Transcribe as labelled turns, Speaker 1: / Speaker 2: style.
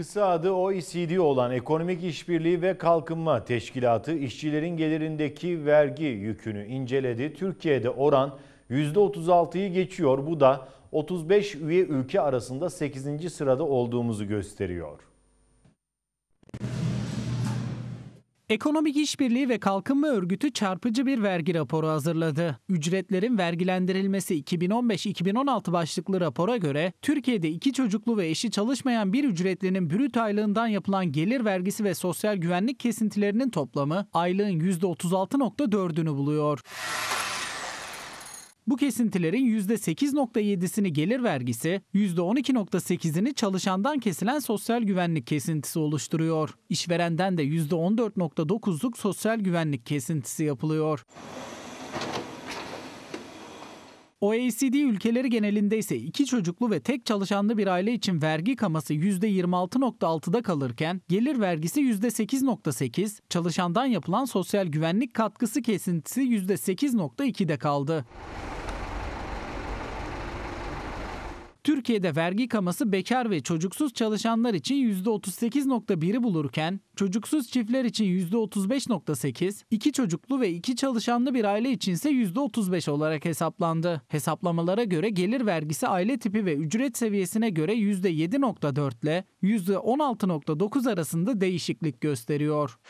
Speaker 1: Kısa adı OECD olan Ekonomik İşbirliği ve Kalkınma Teşkilatı işçilerin gelirindeki vergi yükünü inceledi. Türkiye'de oran %36'yı geçiyor. Bu da 35 üye ülke arasında 8. sırada olduğumuzu gösteriyor.
Speaker 2: Ekonomik İşbirliği ve Kalkınma Örgütü çarpıcı bir vergi raporu hazırladı. Ücretlerin vergilendirilmesi 2015-2016 başlıklı rapora göre Türkiye'de iki çocuklu ve eşi çalışmayan bir ücretlinin brüt aylığından yapılan gelir vergisi ve sosyal güvenlik kesintilerinin toplamı aylığın %36.4'ünü buluyor. Bu kesintilerin %8.7'sini gelir vergisi, %12.8'ini çalışandan kesilen sosyal güvenlik kesintisi oluşturuyor. İşverenden de %14.9'luk sosyal güvenlik kesintisi yapılıyor. OECD ülkeleri genelinde ise iki çocuklu ve tek çalışanlı bir aile için vergi kaması %26.6'da kalırken gelir vergisi %8.8, çalışandan yapılan sosyal güvenlik katkısı kesintisi %8.2'de kaldı. Türkiye'de vergi kaması bekar ve çocuksuz çalışanlar için %38.1'i bulurken, çocuksuz çiftler için %35.8, iki çocuklu ve iki çalışanlı bir aile için ise %35 olarak hesaplandı. Hesaplamalara göre gelir vergisi aile tipi ve ücret seviyesine göre %7.4 ile %16.9 arasında değişiklik gösteriyor.